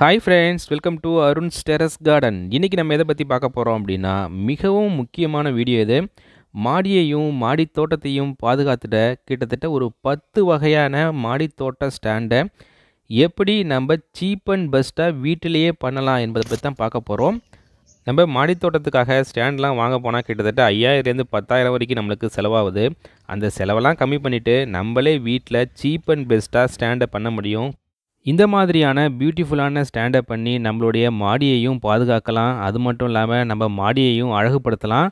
hi friends welcome to Arun terrace garden இன்றைக்கி நம்ம எதை பற்றி பார்க்க போகிறோம் அப்படின்னா மிகவும் முக்கியமான வீடியோ இது மாடியையும் மாடி தோட்டத்தையும் பாதுகாத்துட கிட்டத்தட்ட ஒரு பத்து வகையான மாடி தோட்ட ஸ்டாண்டை எப்படி நம்ம சீப் அண்ட் பெஸ்ட்டாக வீட்டிலேயே பண்ணலாம் என்பதை பற்றி தான் பார்க்க போகிறோம் நம்ம மாடி தோட்டத்துக்காக ஸ்டாண்ட்லாம் வாங்க போனால் கிட்டத்தட்ட ஐயாயிரம்லேருந்து பத்தாயிரம் வரைக்கும் நம்மளுக்கு செலவாகுது அந்த செலவெல்லாம் கம்மி பண்ணிவிட்டு நம்மளே வீட்டில் சீப் அண்ட் பெஸ்ட்டாக ஸ்டாண்டை பண்ண முடியும் இந்த மாதிரியான பியூட்டிஃபுல்லான ஸ்டாண்டப் பண்ணி நம்மளுடைய மாடியையும் பாதுகாக்கலாம் அது மட்டும் இல்லாமல் நம்ம மாடியையும் அழகுபடுத்தலாம்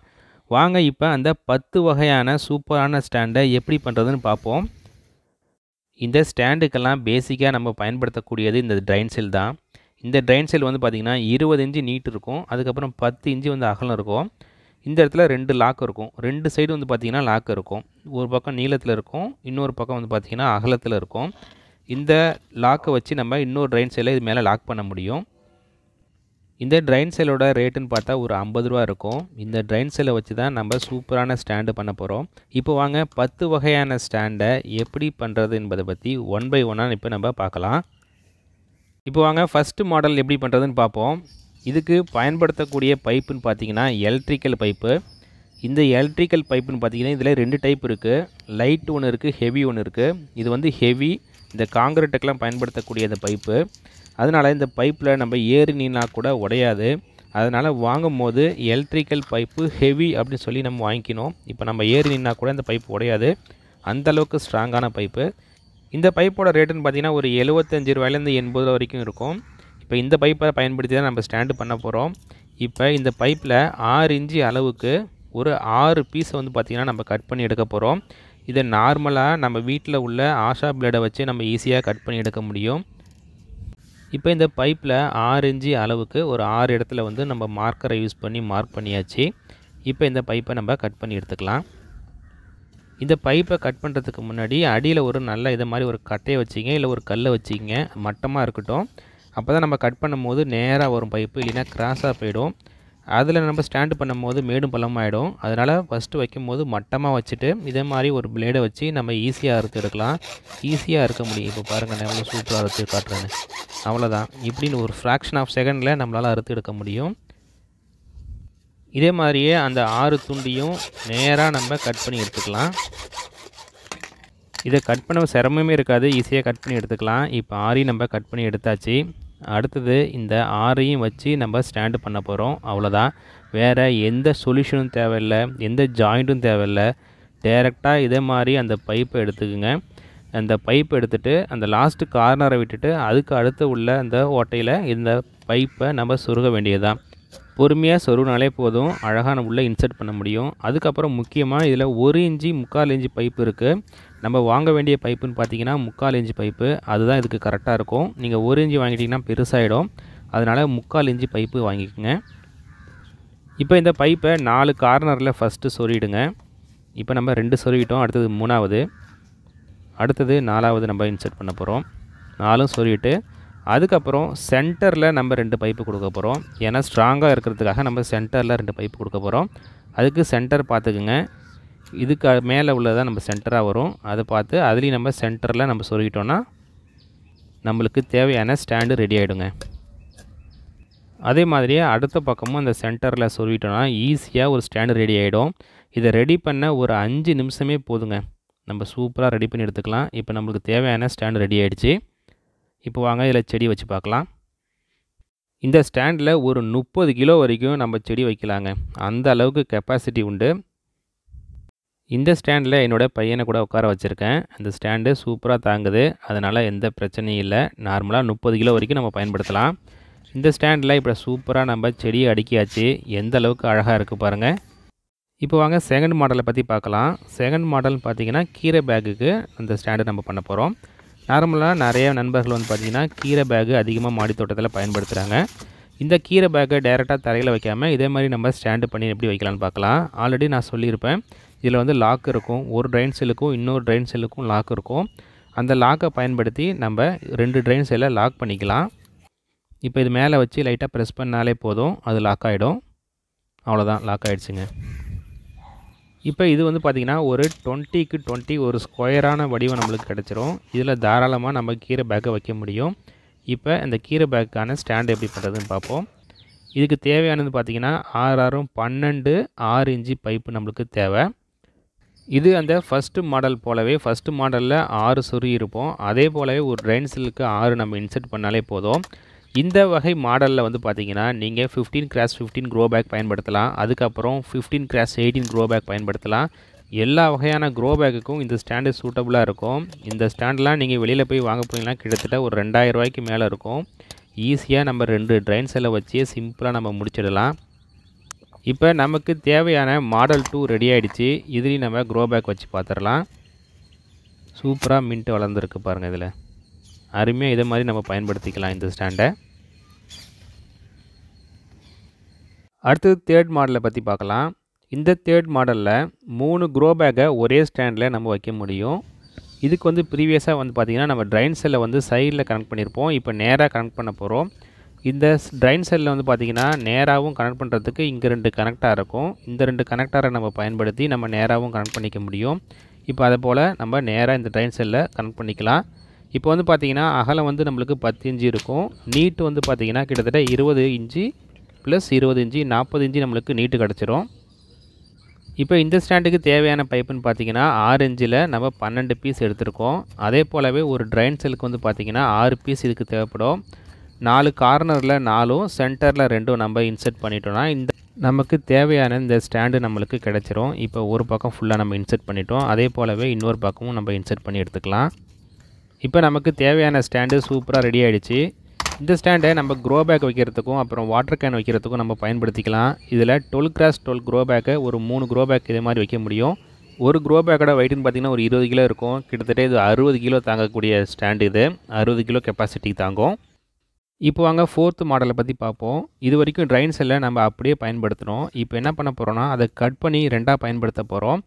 வாங்க இப்போ அந்த பத்து வகையான சூப்பரான ஸ்டாண்டை எப்படி பண்ணுறதுன்னு பார்ப்போம் இந்த ஸ்டாண்டுக்கெல்லாம் பேசிக்காக நம்ம பயன்படுத்தக்கூடியது இந்த ட்ரைன் செல் தான் இந்த ட்ரைன் செல் வந்து பார்த்திங்கன்னா இருபது இன்ச்சு நீட் இருக்கும் அதுக்கப்புறம் பத்து இன்ச்சு வந்து அகலம் இருக்கும் இந்த இடத்துல ரெண்டு லாக் இருக்கும் ரெண்டு சைடு வந்து பார்த்திங்கன்னா லாக் இருக்கும் ஒரு பக்கம் நீளத்தில் இருக்கும் இன்னொரு பக்கம் வந்து பார்த்திங்கன்னா அகலத்தில் இருக்கும் இந்த லாக்கை வச்சு நம்ம இன்னொரு ட்ரைன் செல்லை இது மேலே லாக் பண்ண முடியும் இந்த ட்ரைன் செல்லோட ரேட்டுன்னு பார்த்தா ஒரு ஐம்பது ரூபா இருக்கும் இந்த ட்ரைன் செல்லை வச்சு தான் நம்ம சூப்பரான ஸ்டாண்டு பண்ண போகிறோம் இப்போ வாங்க பத்து வகையான ஸ்டாண்டை எப்படி பண்ணுறது என்பதை பற்றி ஒன் பை ஒன்னாக இப்போ நம்ம பார்க்கலாம் இப்போ வாங்க ஃபஸ்ட்டு மாடல் எப்படி பண்ணுறதுன்னு பார்ப்போம் இதுக்கு பயன்படுத்தக்கூடிய பைப்புன்னு பார்த்தீங்கன்னா எலக்ட்ரிக்கல் பைப்பு இந்த எலக்ட்ரிக்கல் பைப்புன்னு பார்த்தீங்கன்னா இதில் ரெண்டு டைப் இருக்குது லைட் ஒன்று இருக்குது ஹெவி ஒன்று இருக்குது இது வந்து ஹெவி இந்த காங்கிரீட்டுக்கெல்லாம் பயன்படுத்தக்கூடிய இந்த பைப்பு அதனால் இந்த பைப்பில் நம்ம ஏறினா கூட உடையாது அதனால் வாங்கும் போது எலக்ட்ரிக்கல் பைப்பு ஹெவி அப்படின்னு சொல்லி நம்ம வாங்கிக்கணும் இப்போ நம்ம ஏறினா கூட இந்த பைப்பு உடையாது அந்தளவுக்கு ஸ்ட்ராங்கான பைப்பு இந்த பைப்போட ரேட்டுன்னு பார்த்திங்கன்னா ஒரு எழுபத்தஞ்சு ரூபாயிலேருந்து எண்பது ரூபா வரைக்கும் இருக்கும் இப்போ இந்த பைப்பை பயன்படுத்தி தான் நம்ம ஸ்டாண்டு பண்ண போகிறோம் இப்போ இந்த பைப்பில் ஆறு இன்ச்சு அளவுக்கு ஒரு ஆறு பீஸை வந்து பார்த்திங்கன்னா நம்ம கட் பண்ணி எடுக்க போகிறோம் இதை நார்மலாக நம்ம வீட்டில் உள்ள ஆஷா பிளேடை வச்சு நம்ம ஈஸியாக கட் பண்ணி எடுக்க முடியும் இப்போ இந்த பைப்பில் ஆறு இன்ச்சு அளவுக்கு ஒரு ஆறு இடத்துல வந்து நம்ம மார்க்கரை யூஸ் பண்ணி மார்க் பண்ணியாச்சு இப்போ இந்த பைப்பை நம்ம கட் பண்ணி எடுத்துக்கலாம் இந்த பைப்பை கட் பண்ணுறதுக்கு முன்னாடி அடியில் ஒரு நல்ல இதை மாதிரி ஒரு கட்டையை வச்சிங்க இல்லை ஒரு கல்லை வச்சிங்க மட்டமாக இருக்கட்டும் அப்போ தான் நம்ம கட் பண்ணும்போது நேராக வரும் பைப்பு இல்லைன்னா கிராஸாக போயிடும் அதில் நம்ம ஸ்டாண்டு பண்ணும் போது மேடும் ஆகிடும் அதனால் ஃபஸ்ட்டு வைக்கும் போது மட்டமாக வச்சுட்டு இதே மாதிரி ஒரு பிளேடை வச்சு நம்ம ஈஸியாக அறுத்து எடுக்கலாம் ஈஸியாக இருக்க முடியும் இப்போ பாருங்கள் எவ்வளோ சூப்பராக அறுத்து காட்டுறேன்னு அவ்வளோதான் இப்படின்னு ஒரு ஃப்ராக்ஷன் ஆஃப் செகண்டில் நம்மளால் அறுத்து எடுக்க முடியும் இதே மாதிரியே அந்த ஆறு துண்டியும் நேராக நம்ம கட் பண்ணி எடுத்துக்கலாம் இதை கட் பண்ண சிரமமே இருக்காது ஈஸியாக கட் பண்ணி எடுத்துக்கலாம் இப்போ ஆறி நம்ம கட் பண்ணி எடுத்தாச்சு அடுத்தது இந்த ஆறையும் வச்சு நம்ம ஸ்டாண்டு பண்ண போகிறோம் அவ்வளோதான் வேறு எந்த சொல்யூஷனும் தேவையில்லை எந்த ஜாயிண்ட்டும் தேவையில்லை டேரெக்டாக இதே மாதிரி அந்த பைப்பை எடுத்துக்குங்க அந்த பைப் எடுத்துகிட்டு அந்த லாஸ்ட்டு கார்னரை விட்டுட்டு அதுக்கு அடுத்து உள்ள அந்த ஓட்டையில் இந்த பைப்பை நம்ம சொருக வேண்டியதுதான் பொறுமையாக சொருகினாலே போதும் அழகாக நம்ம உள்ளே இன்சர்ட் பண்ண முடியும் அதுக்கப்புறம் முக்கியமாக இதில் ஒரு இஞ்சி முக்கால் இஞ்சி பைப் இருக்குது நம்ம வாங்க வேண்டிய பைப்புன்னு பார்த்தீங்கன்னா முக்கால் இன்ச்சு பைப்பு அதுதான் இதுக்கு கரெக்டாக இருக்கும் நீங்கள் ஒரு இன்ச்சு வாங்கிட்டிங்கன்னா பெருசாகிடும் அதனால் முக்கால் இன்ச்சு பைப்பு வாங்கிக்கோங்க இப்போ இந்த பைப்பை நாலு கார்னரில் ஃபஸ்ட்டு சொல்லிவிடுங்க இப்போ நம்ம ரெண்டு சொருகிட்டோம் அடுத்தது மூணாவது அடுத்தது நாலாவது நம்ம இன்சர்ட் பண்ண போகிறோம் நாலும் சொல்லிவிட்டு அதுக்கப்புறம் சென்டரில் நம்ம ரெண்டு பைப்பு கொடுக்க போகிறோம் ஏன்னா ஸ்ட்ராங்காக இருக்கிறதுக்காக நம்ம சென்டரில் ரெண்டு பைப்பு கொடுக்க போகிறோம் அதுக்கு சென்டர் பார்த்துக்குங்க இதுக்கு மேலே உள்ளதான் நம்ம சென்டராக வரும் அதை பார்த்து அதுலேயும் நம்ம சென்டரில் நம்ம சொருகிட்டோன்னா நம்மளுக்கு தேவையான ஸ்டாண்டு ரெடி ஆகிடுங்க அதே மாதிரியே அடுத்த பக்கமும் அந்த சென்டரில் சொருகிட்டோன்னா ஈஸியாக ஒரு ஸ்டாண்டு ரெடி ஆகிடும் இதை ரெடி பண்ண ஒரு அஞ்சு நிமிஷமே போதுங்க நம்ம சூப்பராக ரெடி பண்ணி எடுத்துக்கலாம் இப்போ நம்மளுக்கு தேவையான ஸ்டாண்டு ரெடி ஆகிடுச்சு இப்போ வாங்க இதில் செடி வச்சு பார்க்கலாம் இந்த ஸ்டாண்டில் ஒரு முப்பது கிலோ வரைக்கும் நம்ம செடி வைக்கலாங்க அந்த அளவுக்கு கெப்பாசிட்டி உண்டு இந்த ஸ்டாண்டில் என்னோடய பையனை கூட உட்கார வச்சுருக்கேன் அந்த ஸ்டாண்டு சூப்பராக தாங்குது அதனால் எந்த பிரச்சனையும் இல்லை நார்மலாக முப்பது கிலோ வரைக்கும் நம்ம பயன்படுத்தலாம் இந்த ஸ்டாண்டில் இப்போ சூப்பராக நம்ம செடியை அடுக்கியாச்சு எந்த அளவுக்கு அழகாக இருக்குது பாருங்கள் இப்போ வாங்க செகண்ட் மாடலை பற்றி பார்க்கலாம் செகண்ட் மாடல்னு பார்த்திங்கன்னா கீரை பேக்குக்கு அந்த ஸ்டாண்டு நம்ம பண்ண போகிறோம் நார்மலாக நிறைய நண்பர்கள் வந்து பார்த்திங்கன்னா கீரை பேக்கு அதிகமாக மாடி தோட்டத்தில் பயன்படுத்துகிறாங்க இந்த கீரை பேக்கை டைரெக்டாக தரையில் வைக்காமல் இதே மாதிரி நம்ம ஸ்டாண்டு பண்ணி எப்படி வைக்கலான்னு பார்க்கலாம் ஆல்ரெடி நான் சொல்லியிருப்பேன் இதில் வந்து லாக் இருக்கும் ஒரு ட்ரைன் செல்லுக்கும் இன்னொரு ட்ரைன் செல்லுக்கும் லாக் இருக்கும் அந்த லாக்கை பயன்படுத்தி நம்ம ரெண்டு ட்ரைன் செல்லை லாக் பண்ணிக்கலாம் இப்போ இது மேலே வச்சு லைட்டாக ப்ரெஸ் பண்ணாலே போதும் அது லாக் ஆகிடும் அவ்வளோதான் லாக் ஆகிடுச்சுங்க இப்போ இது வந்து பார்த்திங்கன்னா ஒரு டுவெண்ட்டிக்கு டுவெண்ட்டி ஒரு ஸ்கொயரான வடிவம் நம்மளுக்கு கிடச்சிரும் இதில் தாராளமாக நம்ம கீரை பேக்கை வைக்க முடியும் இப்போ இந்த கீரை பேக்கான ஸ்டாண்டு எப்படி பண்ணுறதுன்னு பார்ப்போம் இதுக்கு தேவையானது பார்த்திங்கன்னா ஆறு ஆறும் பன்னெண்டு ஆறு இன்ச்சு பைப்பு நம்மளுக்கு தேவை இது அந்த ஃபஸ்ட்டு மாடல் போலவே ஃபஸ்ட்டு மாடலில் ஆறு சுரு இருப்போம் அதே போலவே ஒரு ட்ரெயின் ஆறு நம்ம இன்செர்ட் பண்ணாலே போதும் இந்த வகை மாடலில் வந்து பார்த்திங்கன்னா நீங்கள் fifteen cross fifteen grow bag பயன்படுத்தலாம் அதுக்கப்புறம் fifteen cross eighteen grow bag பயன்படுத்தலாம் எல்லா வகையான க்ரோ பேக்குக்கும் இந்த ஸ்டாண்டு சூட்டபுளாக இருக்கும் இந்த ஸ்டாண்டெலாம் நீங்கள் வெளியில் போய் வாங்க போனீங்கன்னா கிட்டத்தட்ட ஒரு ரெண்டாயிரம் ரூபாய்க்கு மேலே இருக்கும் ஈஸியாக நம்ம ரெண்டு ட்ரைன் செல்லை வச்சே சிம்பிளாக நம்ம முடிச்சிடலாம் இப்போ நமக்கு தேவையான மாடல் டூ ரெடி ஆகிடுச்சு இதுலேயும் நம்ம க்ரோ பேக் வச்சு பார்த்துடலாம் சூப்பராக மின்ட்டு வளர்ந்துருக்கு பாருங்கள் இதில் அருமையாக இதை மாதிரி நம்ம பயன்படுத்திக்கலாம் இந்த ஸ்டாண்டை அடுத்தது தேர்ட் மாடலை பற்றி பார்க்கலாம் இந்த தேர்ட் மாடலில் மூணு க்ரோ பேக்கை ஒரே ஸ்டாண்டில் நம்ம வைக்க முடியும் இதுக்கு வந்து ப்ரீவியஸாக வந்து பார்த்திங்கன்னா நம்ம ட்ரைன் செல்லை வந்து சைடில் கனெக்ட் பண்ணியிருப்போம் இப்போ நேராக கனெக்ட் பண்ண போகிறோம் இந்த ட்ரைன் செல்லில் வந்து பார்த்திங்கன்னா நேராகவும் கனெக்ட் பண்ணுறதுக்கு இங்கே ரெண்டு கனெக்டாக இருக்கும் இந்த ரெண்டு கனெக்டாரை நம்ம பயன்படுத்தி நம்ம நேராகவும் கனெக்ட் பண்ணிக்க முடியும் இப்போ அதை போல் நம்ம நேராக இந்த ட்ரைன் செல்லில் கனெக்ட் பண்ணிக்கலாம் இப்போ வந்து பார்த்திங்கன்னா அகலம் வந்து நம்மளுக்கு பத்து இன்ச்சு இருக்கும் நீட்டு வந்து பார்த்திங்கன்னா கிட்டத்தட்ட இருபது இஞ்சி ப்ளஸ் இருபது இஞ்சி நாற்பது இன்ச்சு நம்மளுக்கு நீட்டு கிடச்சிரும் இப்போ இந்த ஸ்டாண்டுக்கு தேவையான பைப்புன்னு பார்த்தீங்கன்னா ஆறு இன்ச்சில் நம்ம பன்னெண்டு பீஸ் எடுத்திருக்கோம் அதே போலவே ஒரு ட்ரைன் செல்லுக்கு வந்து பார்த்திங்கன்னா ஆறு பீஸ் இதுக்கு தேவைப்படும் நாலு கார்னரில் நாலும் சென்டரில் ரெண்டும் நம்ம இன்செர்ட் பண்ணிட்டோன்னா இந்த நமக்கு தேவையான இந்த ஸ்டாண்டு நம்மளுக்கு கிடச்சிரும் இப்போ ஒரு பக்கம் ஃபுல்லாக நம்ம இன்செர்ட் பண்ணிட்டோம் அதே போலவே இன்னொரு பக்கமும் நம்ம இன்செர்ட் பண்ணி எடுத்துக்கலாம் இப்போ நமக்கு தேவையான ஸ்டாண்டு சூப்பராக ரெடி ஆகிடுச்சு இந்த ஸ்டாண்டை நம்ம க்ரோ பேக் வைக்கிறதுக்கும் அப்புறம் வாட்டர் கேன் வைக்கிறதுக்கும் நம்ம பயன்படுத்திக்கலாம் இதில் டுவெல் கிராஸ் டுவெல் க்ரோ பேக்கை ஒரு மூணு க்ரோ பேக் இதே மாதிரி வைக்க முடியும் ஒரு க்ரோ பேக்கோட வெயிட்டுன்னு பார்த்திங்கன்னா ஒரு இருபது கிலோ இருக்கும் கிட்டத்தட்ட இது அறுபது கிலோ தாங்கக்கூடிய ஸ்டாண்டு இது அறுபது கிலோ கெப்பாசிட்டி தாங்கும் இப்போ வாங்க ஃபோர்த்து மாடலை பற்றி பார்ப்போம் இது வரைக்கும் ட்ரைன் செல்லை நம்ம அப்படியே பயன்படுத்தினோம் இப்போ என்ன பண்ண போகிறோன்னா அதை கட் பண்ணி ரெண்டாக பயன்படுத்த போகிறோம்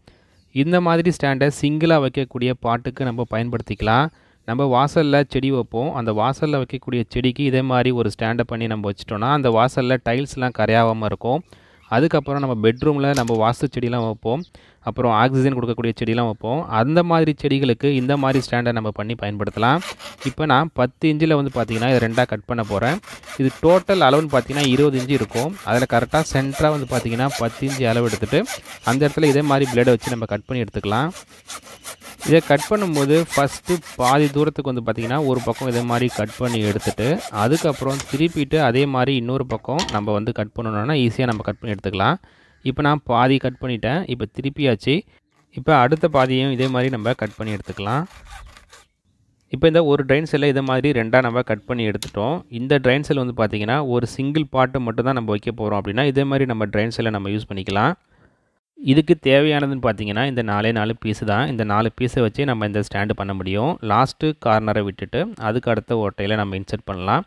இந்த மாதிரி ஸ்டாண்டை சிங்கிளாக வைக்கக்கூடிய பாட்டுக்கு நம்ம பயன்படுத்திக்கலாம் நம்ம வாசலில் செடி வைப்போம் அந்த வாசலில் வைக்கக்கூடிய செடிக்கு இதே மாதிரி ஒரு ஸ்டாண்டை பண்ணி நம்ம வச்சிட்டோன்னா அந்த வாசலில் டைல்ஸ்லாம் கரையாகாமல் இருக்கும் அதுக்கப்புறம் நம்ம பெட்ரூமில் நம்ம வாசல் செடியெலாம் வைப்போம் அப்புறம் ஆக்சிஜன் கொடுக்கக்கூடிய செடிலாம் வைப்போம் அந்த மாதிரி செடிகளுக்கு இந்த மாதிரி ஸ்டாண்டை நம்ம பண்ணி பயன்படுத்தலாம் இப்போ நான் பத்து இன்ச்சில் வந்து பார்த்திங்கன்னா இதை ரெண்டாக கட் பண்ண போகிறேன் இது டோட்டல் அளவுன்னு பார்த்திங்கன்னா இருபது இன்ச்சு இருக்கும் அதில் கரெக்டாக சென்டராக வந்து பார்த்திங்கன்னா பத்து இன்ச்சு அளவு எடுத்துகிட்டு அந்த இடத்துல இதே மாதிரி பிளேடை வச்சு நம்ம கட் பண்ணி எடுத்துக்கலாம் இதை கட் பண்ணும்போது ஃபஸ்ட்டு பாதி தூரத்துக்கு வந்து பார்த்திங்கன்னா ஒரு பக்கம் இதே மாதிரி கட் பண்ணி எடுத்துகிட்டு அதுக்கப்புறம் திருப்பிட்டு அதே மாதிரி இன்னொரு பக்கம் நம்ம வந்து கட் பண்ணணுன்னா ஈஸியாக நம்ம கட் பண்ணி எடுத்துக்கலாம் இப்போ நான் பாதி கட் பண்ணிட்டேன் இப்போ திருப்பியாச்சு இப்போ அடுத்த பாதியும் இதே மாதிரி நம்ம கட் பண்ணி எடுத்துக்கலாம் இப்போ இந்த ஒரு ட்ரைன் செல்லை இதை மாதிரி ரெண்டாக நம்ம கட் பண்ணி எடுத்துட்டோம் இந்த ட்ரைன் செல் வந்து பார்த்திங்கன்னா ஒரு சிங்கிள் பாட்டு மட்டும் தான் நம்ம வைக்க போகிறோம் அப்படின்னா இதே மாதிரி நம்ம ட்ரைன் செல்லை நம்ம யூஸ் பண்ணிக்கலாம் இதுக்கு தேவையானதுன்னு பார்த்தீங்கன்னா இந்த நாலே நாலு பீஸு தான் இந்த நாலு பீஸை வச்சு நம்ம இந்த ஸ்டாண்டு பண்ண முடியும் லாஸ்ட்டு கார்னரை விட்டுட்டு அதுக்கு அடுத்த ஓட்டையில் நம்ம இன்சர்ட் பண்ணலாம்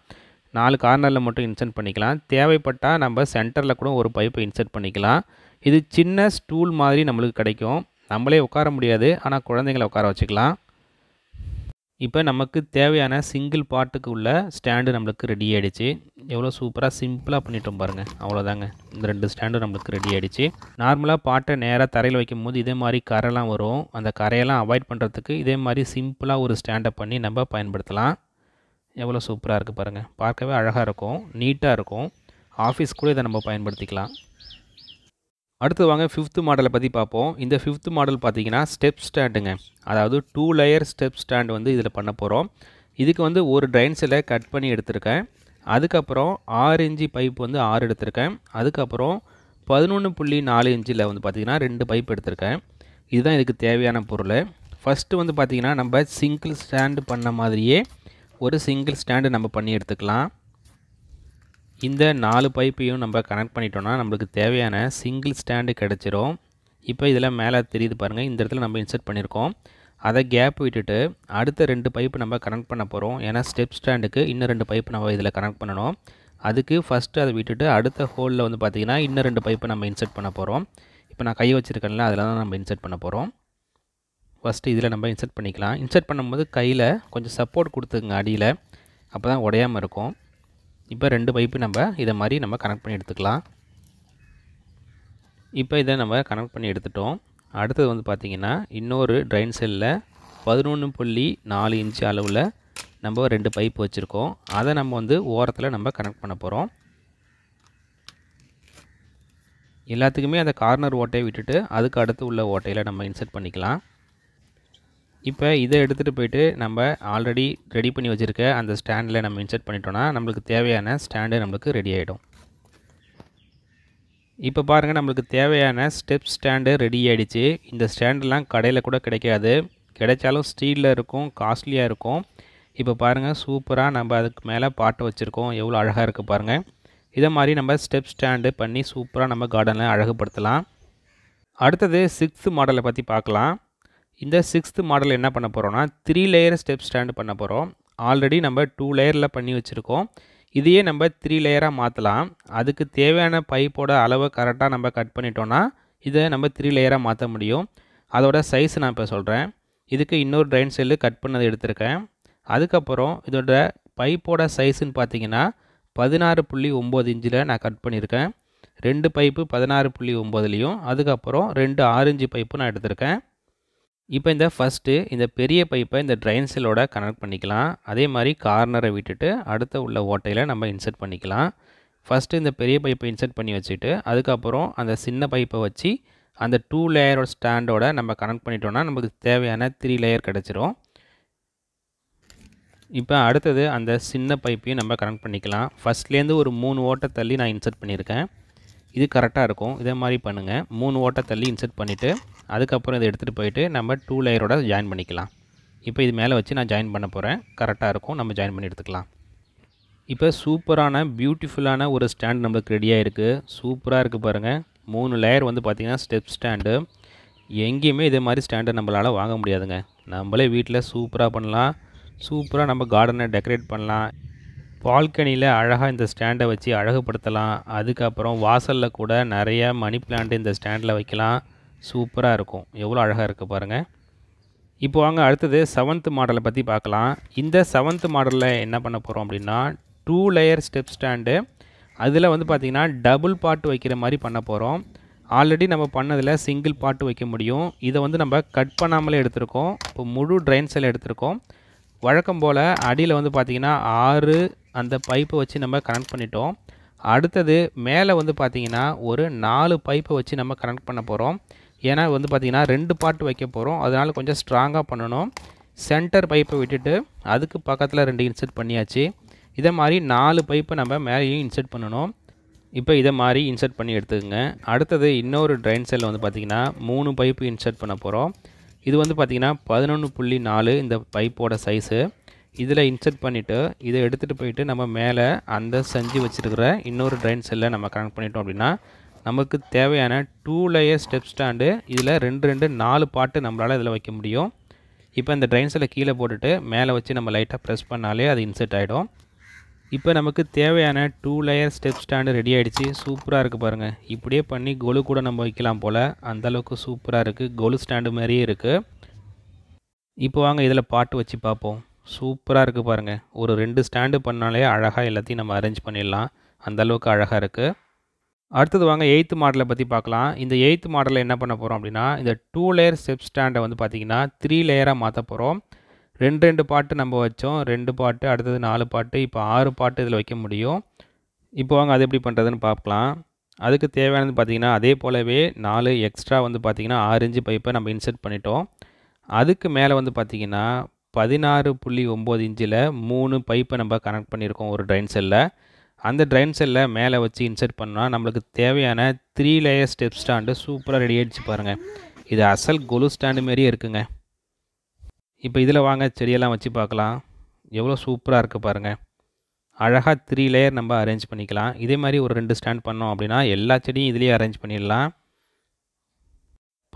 நாலு கார்னரில் மட்டும் இன்சர்ட் பண்ணிக்கலாம் தேவைப்பட்டால் நம்ம சென்டரில் கூட ஒரு பைப்பை இன்சர்ட் பண்ணிக்கலாம் இது சின்ன ஸ்டூல் மாதிரி நம்மளுக்கு கிடைக்கும் நம்மளே உட்கார முடியாது ஆனால் குழந்தைங்களை உட்கார வச்சுக்கலாம் இப்போ நமக்கு தேவையான சிங்கிள் பாட்டுக்கு உள்ள ஸ்டாண்டு நம்மளுக்கு ரெடி ஆகிடுச்சு எவ்வளோ சூப்பராக சிம்பிளாக பண்ணிட்டோம் பாருங்கள் அவ்வளோதாங்க இந்த ரெண்டு ஸ்டாண்டு நம்மளுக்கு ரெடி ஆகிடுச்சு நார்மலாக பாட்டை நேராக தரையில் வைக்கும் போது இதே மாதிரி கரைலாம் வரும் அந்த கரையெல்லாம் அவாய்ட் பண்ணுறதுக்கு இதே மாதிரி சிம்பிளாக ஒரு ஸ்டாண்டை பண்ணி நம்ம பயன்படுத்தலாம் எவ்வளோ சூப்பராக இருக்குது பாருங்கள் பார்க்கவே அழகாக இருக்கும் நீட்டாக இருக்கும் ஆஃபீஸ் கூட இதை நம்ம பயன்படுத்திக்கலாம் அடுத்து வாங்க ஃபிஃப்த்து மாடலை பற்றி பார்ப்போம் இந்த ஃபிஃப்த்து மாடல் பார்த்தீங்கன்னா ஸ்டெப் ஸ்டாண்டுங்க அதாவது டூ லேயர் ஸ்டெப் ஸ்டாண்ட் வந்து இதில் பண்ண போகிறோம் இதுக்கு வந்து ஒரு ட்ரைன் செல்லை கட் பண்ணி எடுத்திருக்கேன் அதுக்கப்புறம் ஆறு இன்ச்சு பைப் வந்து ஆறு எடுத்திருக்கேன் அதுக்கப்புறம் பதினொன்று புள்ளி நாலு இன்ச்சில் வந்து பார்த்திங்கன்னா ரெண்டு பைப் எடுத்திருக்கேன் இதுதான் இதுக்கு தேவையான பொருள் ஃபஸ்ட்டு வந்து பார்த்திங்கன்னா நம்ம சிங்கிள் ஸ்டாண்டு பண்ண மாதிரியே ஒரு சிங்கிள் ஸ்டாண்டு நம்ம பண்ணி எடுத்துக்கலாம் இந்த நாலு பைப்பையும் நம்ம கனெக்ட் பண்ணிட்டோம்னா நம்மளுக்கு தேவையான சிங்கிள் ஸ்டாண்டு கிடச்சிரும் இப்போ இதில் மேலே தெரியுது பாருங்கள் இந்த இடத்துல நம்ம இன்சர்ட் பண்ணியிருக்கோம் அதை கேப் விட்டுட்டு அடுத்த ரெண்டு பைப்பு நம்ம கனெக்ட் பண்ண போகிறோம் ஏன்னா ஸ்டெப் ஸ்டாண்டுக்கு இன்னும் ரெண்டு பைப்பு நம்ம இதில் கனெக்ட் பண்ணணும் அதுக்கு ஃபஸ்ட்டு அதை விட்டுட்டு அடுத்த ஹோலில் வந்து பார்த்திங்கன்னா இன்னும் ரெண்டு பைப்பை நம்ம இன்சர்ட் பண்ண போகிறோம் இப்போ நான் கை வச்சுருக்கேன்ல அதில் தான் நம்ம இன்சர்ட் பண்ண போகிறோம் ஃபஸ்ட்டு இதில் நம்ம இன்சர்ட் பண்ணிக்கலாம் இன்சர்ட் பண்ணும்போது கையில் கொஞ்சம் சப்போர்ட் கொடுத்துங்க அடியில் அப்போ தான் உடையாமல் இருக்கும் இப்போ ரெண்டு பைப்பு நம்ம இதை மாதிரி நம்ம கனெக்ட் பண்ணி எடுத்துக்கலாம் இப்போ இதை நம்ம கனெக்ட் பண்ணி எடுத்துட்டோம் அடுத்தது வந்து பார்த்திங்கன்னா இன்னொரு ட்ரைன் செல்லில் பதினொன்று புள்ளி நாலு இன்ச்சு அளவில் நம்ம ரெண்டு பைப் வச்சுருக்கோம் அதை நம்ம வந்து ஓரத்தில் நம்ம கனெக்ட் பண்ண போகிறோம் எல்லாத்துக்குமே அந்த கார்னர் ஓட்டையை விட்டுட்டு அதுக்கு அடுத்து உள்ள ஓட்டையில் நம்ம இன்சர்ட் பண்ணிக்கலாம் இப்போ இதை எடுத்துகிட்டு போயிட்டு நம்ம ஆல்ரெடி ரெடி பண்ணி வச்சுருக்க அந்த ஸ்டாண்டில் நம்ம இன்சர்ட் பண்ணிட்டோன்னா நம்மளுக்கு தேவையான ஸ்டாண்டு நம்மளுக்கு ரெடி ஆகிடும் இப்போ பாருங்கள் நம்மளுக்கு தேவையான ஸ்டெப் ஸ்டாண்டு ரெடி ஆகிடுச்சு இந்த ஸ்டாண்டெலாம் கடையில் கூட கிடைக்காது கிடைச்சாலும் ஸ்டீலில் இருக்கும் காஸ்ட்லியாக இருக்கும் இப்போ பாருங்கள் சூப்பராக நம்ம அதுக்கு மேலே பாட்டு வச்சுருக்கோம் எவ்வளோ அழகாக இருக்குது பாருங்கள் இதை மாதிரி நம்ம ஸ்டெப் ஸ்டாண்டு பண்ணி சூப்பராக நம்ம கார்டனில் அழகுபடுத்தலாம் அடுத்தது சிக்ஸ்த்து மாடலை பற்றி பார்க்கலாம் இந்த சிக்ஸ்த்து மாடல் என்ன பண்ண போகிறோம்னா த்ரீ லேயர் ஸ்டெப் ஸ்டாண்டு பண்ண போகிறோம் ஆல்ரெடி நம்ம டூ லேயரில் பண்ணி வச்சுருக்கோம் இதையே நம்ம த்ரீ லேயராக மாற்றலாம் அதுக்கு தேவையான பைப்போட அளவை கரெக்டாக நம்ம கட் பண்ணிட்டோன்னா இதை நம்ம த்ரீ லேயராக மாற்ற முடியும் அதோட சைஸ் நான் இப்போ சொல்கிறேன் இதுக்கு இன்னொரு ட்ரைன் செல்லு கட் பண்ணதை எடுத்திருக்கேன் அதுக்கப்புறம் இதோட பைப்போட சைஸுன்னு பார்த்தீங்கன்னா பதினாறு புள்ளி ஒம்பது இன்ச்சில் நான் கட் பண்ணியிருக்கேன் ரெண்டு பைப்பு பதினாறு புள்ளி ஒம்பதுலேயும் அதுக்கப்புறம் ரெண்டு ஆரஞ்சு பைப்பும் பைப்பு நான் எடுத்திருக்கேன் இப்போ இந்த ஃபஸ்ட்டு இந்த பெரிய பைப்பை இந்த ட்ரைன் செல்லோட கனெக்ட் பண்ணிக்கலாம் அதே மாதிரி கார்னரை விட்டுட்டு அடுத்த உள்ள ஓட்டையில் நம்ம இன்சர்ட் பண்ணிக்கலாம் ஃபஸ்ட்டு இந்த பெரிய பைப்பை இன்சர்ட் பண்ணி வச்சுட்டு அதுக்கப்புறம் அந்த சின்ன பைப்பை வச்சு அந்த டூ லேயரோட ஸ்டாண்டோட நம்ம கனெக்ட் பண்ணிட்டோம்னா நமக்கு தேவையான த்ரீ லேயர் கிடச்சிரும் இப்போ அடுத்தது அந்த சின்ன பைப்பையும் நம்ம கனெக்ட் பண்ணிக்கலாம் ஃபஸ்ட்லேருந்து ஒரு மூணு ஓட்டை தள்ளி நான் இன்சர்ட் பண்ணியிருக்கேன் இது கரெக்டாக இருக்கும் இதே மாதிரி பண்ணுங்கள் மூணு ஓட்டை தள்ளி இன்சர்ட் பண்ணிவிட்டு அதுக்கப்புறம் இதை எடுத்துகிட்டு போயிட்டு நம்ம டூ லேயரோட ஜாயின் பண்ணிக்கலாம் இப்போ இது மேலே வச்சு நான் ஜாயின் பண்ண போகிறேன் கரெக்டாக இருக்கும் நம்ம ஜாயின் பண்ணி எடுத்துக்கலாம் இப்போ சூப்பரான பியூட்டிஃபுல்லான ஒரு ஸ்டாண்ட் நம்மளுக்கு ரெடியாக இருக்குது சூப்பராக இருக்குது பாருங்கள் மூணு லேயர் வந்து பார்த்திங்கன்னா ஸ்டெப் ஸ்டாண்டு எங்கேயுமே இதே மாதிரி ஸ்டாண்டை நம்மளால் வாங்க முடியாதுங்க நம்மளே வீட்டில் சூப்பராக பண்ணலாம் சூப்பராக நம்ம கார்டனை டெக்கரேட் பண்ணலாம் பால்கனியில் அழகாக இந்த ஸ்டாண்டை வச்சு அழகுப்படுத்தலாம் அதுக்கப்புறம் வாசலில் கூட நிறைய மணி பிளான்ட் இந்த ஸ்டாண்டில் வைக்கலாம் சூப்பராக இருக்கும் எவ்வளோ அழகாக இருக்குது பாருங்கள் இப்போ வாங்க அடுத்தது செவன்த் மாடலை பற்றி பார்க்கலாம் இந்த செவன்த் மாடலில் என்ன பண்ண போகிறோம் அப்படின்னா டூ லேயர் ஸ்டெப் ஸ்டாண்டு அதில் வந்து பார்த்திங்கன்னா டபுள் பாட்டு வைக்கிற மாதிரி பண்ண போகிறோம் ஆல்ரெடி நம்ம பண்ணதில் சிங்கிள் பாட்டு வைக்க முடியும் இதை வந்து நம்ம கட் பண்ணாமலே எடுத்திருக்கோம் இப்போ முழு ட்ரைன் செல் எடுத்திருக்கோம் வழக்கம் போல் அடியில் வந்து பார்த்திங்கன்னா ஆறு அந்த பைப்பை வச்சு நம்ம கனெக்ட் பண்ணிட்டோம் அடுத்தது மேலே வந்து பார்த்திங்கன்னா ஒரு நாலு பைப்பை வச்சு நம்ம கனெக்ட் பண்ண போகிறோம் ஏன்னா வந்து பார்த்திங்கன்னா ரெண்டு பாட்டு வைக்க போகிறோம் அதனால் கொஞ்சம் ஸ்ட்ராங்காக பண்ணணும் சென்டர் பைப்பை விட்டுட்டு அதுக்கு பக்கத்தில் ரெண்டு இன்சர்ட் பண்ணியாச்சு இதை மாதிரி நாலு பைப்பை நம்ம மேலேயும் இன்சர்ட் பண்ணணும் இப்போ இதை மாதிரி இன்சர்ட் பண்ணி எடுத்துக்கோங்க அடுத்தது இன்னொரு ட்ரைன் செல்லில் வந்து பார்த்திங்கன்னா மூணு பைப்பு இன்சர்ட் பண்ண போகிறோம் இது வந்து பார்த்திங்கன்னா பதினொன்று புள்ளி நாலு இந்த பைப்போட சைஸு இதில் இன்சர்ட் பண்ணிவிட்டு இதை எடுத்துகிட்டு போயிட்டு நம்ம மேலே அந்த செஞ்சு வச்சுருக்கிற இன்னொரு ட்ரைன் செல்லை நம்ம கனெக்ட் பண்ணிட்டோம் அப்படின்னா நமக்கு தேவையான டூ லேயர் ஸ்டெப் ஸ்டாண்டு இதில் ரெண்டு ரெண்டு நாலு பாட்டு நம்மளால் இதில் வைக்க முடியும் இப்போ இந்த ட்ரைன்ஸில் கீழே போட்டுட்டு மேலே வச்சு நம்ம லைட்டாக ப்ரெஸ் பண்ணாலே அது இன்செர்ட் ஆகிடும் இப்போ நமக்கு தேவையான two layer step stand ready ஆகிடுச்சு சூப்பராக இருக்குது பாருங்கள் இப்படியே பண்ணி கொலு கூட நம்ம வைக்கலாம் போல் அந்தளவுக்கு சூப்பராக இருக்குது கொலு ஸ்டாண்டு மாதிரியே இருக்குது இப்போ வாங்க இதில் பாட்டு வச்சு பார்ப்போம் சூப்பராக இருக்குது பாருங்கள் ஒரு ரெண்டு ஸ்டாண்டு பண்ணாலே அழகாக எல்லாத்தையும் நம்ம அரேஞ்ச் பண்ணிடலாம் அந்தளவுக்கு அழகாக இருக்குது அடுத்தது வாங்க எயித்து மாடலை பற்றி பார்க்கலாம் இந்த எயித்து மாடலில் என்ன பண்ண போகிறோம் அப்படின்னா இந்த டூ லேயர் செப் ஸ்டாண்டை வந்து பார்த்திங்கன்னா த்ரீ லேயராக மாற்ற போகிறோம் ரெண்டு ரெண்டு பாட்டு நம்ம வச்சோம் ரெண்டு பாட்டு அடுத்தது நாலு பாட்டு இப்போ ஆறு பாட்டு இதில் வைக்க முடியும் இப்போ வாங்க அது எப்படி பண்ணுறதுன்னு பார்க்கலாம் அதுக்கு தேவையானது பார்த்திங்கன்னா அதே போலவே நாலு எக்ஸ்ட்ரா வந்து பார்த்திங்கன்னா ஆறு பைப்பை நம்ம இன்சர்ட் பண்ணிட்டோம் அதுக்கு மேலே வந்து பார்த்திங்கன்னா பதினாறு புள்ளி ஒம்பது இன்ச்சில் மூணு பைப்பை நம்ம கனெக்ட் பண்ணியிருக்கோம் ஒரு ட்ரைன் செல்லில் அந்த ட்ரைன் செல்லை மேலே வச்சு இன்சர்ட் பண்ணால் நம்மளுக்கு தேவையான த்ரீ லேயர் ஸ்டெப் ஸ்டாண்டு சூப்பராக ரெடி ஆகிடுச்சு பாருங்கள் இது அசல் கொலு ஸ்டாண்டு மாரியே இருக்குங்க இப்போ இதில் வாங்க செடியெல்லாம் வச்சு பார்க்கலாம் எவ்வளோ சூப்பராக இருக்குது பாருங்கள் அழகாக த்ரீ லேயர் நம்ம அரேஞ்ச் பண்ணிக்கலாம் இதே மாதிரி ஒரு ரெண்டு ஸ்டாண்ட் பண்ணோம் அப்படின்னா எல்லா செடியும் இதுலேயே அரேஞ்ச் பண்ணிடலாம்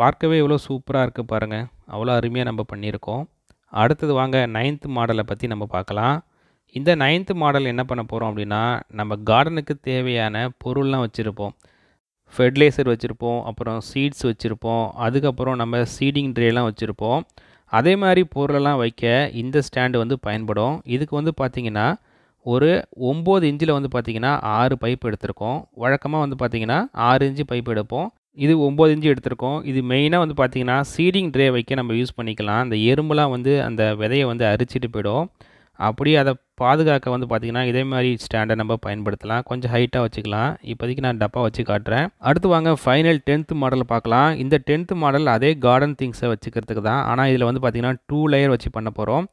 பார்க்கவே எவ்வளோ சூப்பராக இருக்குது பாருங்கள் அவ்வளோ அருமையாக நம்ம பண்ணியிருக்கோம் அடுத்தது வாங்க நைன்த் மாடலை பற்றி நம்ம பார்க்கலாம் இந்த நைன்த்து மாடல் என்ன பண்ண போகிறோம் அப்படின்னா நம்ம கார்டனுக்கு தேவையான பொருள்லாம் வச்சுருப்போம் ஃபெர்டிலைசர் வச்சுருப்போம் அப்புறம் சீட்ஸ் வச்சுருப்போம் அதுக்கப்புறம் நம்ம சீடிங் ட்ரேலாம் வச்சுருப்போம் அதே மாதிரி பொருளெல்லாம் வைக்க இந்த ஸ்டாண்டு வந்து பயன்படும் இதுக்கு வந்து பார்த்திங்கன்னா ஒரு ஒம்பது இன்ச்சில் வந்து பார்த்திங்கன்னா ஆறு பைப் எடுத்திருக்கோம் வழக்கமாக வந்து பார்த்திங்கன்னா ஆறு இன்ச்சு பைப் எடுப்போம் இது ஒம்பது இன்ச்சு எடுத்திருக்கோம் இது மெயினாக வந்து பார்த்திங்கன்னா சீடிங் ட்ரே வைக்க நம்ம யூஸ் பண்ணிக்கலாம் அந்த எறும்புலாம் வந்து அந்த விதையை வந்து அரிச்சிட்டு போயிடும் அப்படியே அதை பாதுகாக்க வந்து பார்த்திங்கன்னா இதே மாதிரி ஸ்டாண்டை நம்ம பயன்படுத்தலாம் கொஞ்சம் ஹைட்டாக வச்சுக்கலாம் இப்போதைக்கு நான் டப்பா வச்சு காட்டுறேன் அடுத்து வாங்க ஃபைனல் டென்த்து மாடல் பார்க்கலாம் இந்த டென்த்து மாடல் அதே கார்டன் திங்ஸை வச்சுக்கிறதுக்கு தான் ஆனால் இதில் வந்து பார்த்திங்கன்னா டூ லேயர் வச்சு பண்ண போகிறோம்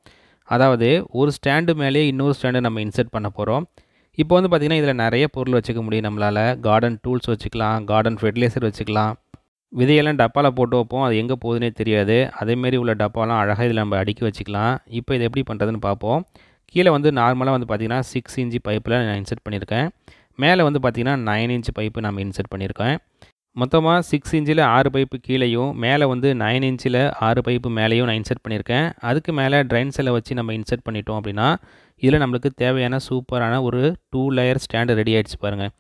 அதாவது ஒரு ஸ்டாண்டு மேலேயே இன்னொரு ஸ்டாண்டை நம்ம இன்சர்ட் பண்ண போகிறோம் இப்போ வந்து பார்த்திங்கன்னா இதில் நிறைய பொருள் வச்சுக்க முடியும் நம்மளால் கார்டன் டூல்ஸ் வச்சுக்கலாம் கார்டன் ஃபெர்டிலைசர் வச்சுக்கலாம் விதையெல்லாம் டப்பாவில் போட்டு வைப்போம் அது எங்கே போகுதுன்னே தெரியாது அதேமாரி உள்ள டப்பாலாம் அழகாக இதில் நம்ம அடுக்கி வச்சுக்கலாம் இப்போ இதை எப்படி பண்ணுறதுன்னு பார்ப்போம் கீழே வந்து நார்மலாக வந்து பார்த்திங்கன்னா சிக்ஸ் இன்ச்சு பைப்பில் நான் இன்சர்ட் பண்ணியிருக்கேன் மேலே வந்து பார்த்திங்கன்னா நைன் இன்ச்சு பைப்பு நம்ம இன்சர்ட் பண்ணியிருக்கேன் மொத்தமாக சிக்ஸ் இன்ச்சில் ஆறு பைப்பு கீழேயும் மேலே வந்து நைன் இன்ச்சில் ஆறு பைப்பு மேலேயும் நான் இன்சர்ட் பண்ணியிருக்கேன் அதுக்கு மேலே ட்ரைன் செல்லை வச்சு நம்ம இன்சர்ட் பண்ணிட்டோம் அப்படின்னா இதில் நம்மளுக்கு தேவையான சூப்பரான ஒரு டூ லேயர் ஸ்டாண்டு ரெடி ஆகிடுச்சு பாருங்கள்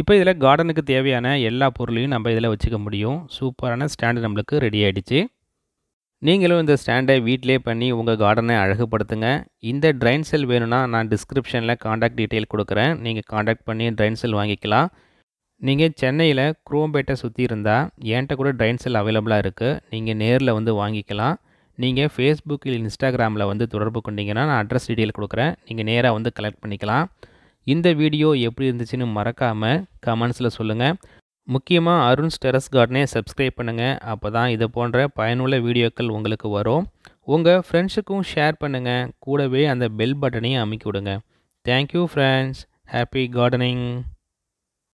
இப்போ இதில் கார்டனுக்கு தேவையான எல்லா பொருளையும் நம்ம இதில் வச்சுக்க முடியும் சூப்பரான ஸ்டாண்டு நம்மளுக்கு ரெடி ஆகிடுச்சு நீங்களும் இந்த ஸ்டாண்டை வீட்டிலே பண்ணி உங்கள் கார்டனை அழகுப்படுத்துங்க இந்த ட்ரைன் செல் வேணும்னா நான் டிஸ்கிரிப்ஷனில் காண்டாக்ட் டீட்டெயில் கொடுக்குறேன் நீங்கள் காண்டாக்ட் பண்ணி ட்ரைன் செல் வாங்கிக்கலாம் நீங்கள் சென்னையில் குரோம்பேட்டை சுற்றி இருந்தால் என்கிட்ட கூட ட்ரைன் செல் அவைலபிளாக இருக்குது நீங்கள் நேரில் வந்து வாங்கிக்கலாம் நீங்கள் ஃபேஸ்புக்கில் இன்ஸ்டாகிராமில் வந்து தொடர்பு கொண்டீங்கன்னா நான் அட்ரஸ் டீட்டெயில் கொடுக்குறேன் நீங்கள் நேராக வந்து கலெக்ட் பண்ணிக்கலாம் இந்த வீடியோ எப்படி இருந்துச்சுன்னு மறக்காமல் கமெண்ட்ஸில் சொல்லுங்கள் முக்கியமாக அருண்ஸ் டெரஸ் கார்டனே சப்ஸ்கிரைப் பண்ணுங்கள் அப்போ தான் இது போன்ற பயனுள்ள வீடியோக்கள் உங்களுக்கு வரும் உங்கள் ஃப்ரெண்ட்ஸுக்கும் ஷேர் பண்ணுங்கள் கூடவே அந்த பெல் பட்டனையும் அமைக்கி விடுங்க தேங்க்யூ ஃப்ரெண்ட்ஸ் ஹாப்பி கார்டனிங்